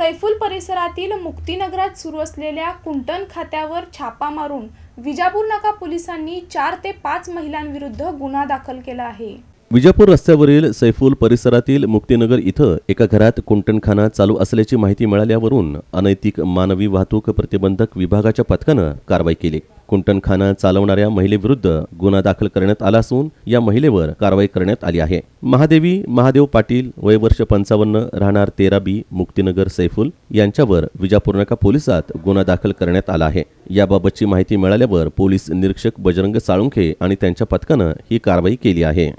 सैफुल परिसरातील मुक्तीनगरात सुरू असलेल्या कुंटण खात्यावर छापा मारून विजापूर नाका पोलिसांनी चार ते पाच महिलांविरुद्ध गुन्हा दाखल केला आहे विजापूर रस्त्यावरील सैफुल परिसरातील मुक्तीनगर इथं एका घरात कुंटणखाना चालू असल्याची माहिती मिळाल्यावरून अनैतिक मानवी वाहतूक प्रतिबंधक विभागाच्या पथकानं कारवाई केली कुंटनखाना चालवणाऱ्या महिलेविरुद्ध गुन्हा दाखल करण्यात आला असून या महिलेवर कारवाई करण्यात आली आहे महादेवी महादेव पाटील वय वर्ष पंचावन्न राहणार तेरा बी मुक्तीनगर सैफुल यांच्यावर विजापूर पोलिसात गुन्हा दाखल करण्यात आला आहे याबाबतची माहिती मिळाल्यावर पोलीस निरीक्षक बजरंग साळुंखे आणि त्यांच्या पथकानं ही कारवाई केली आहे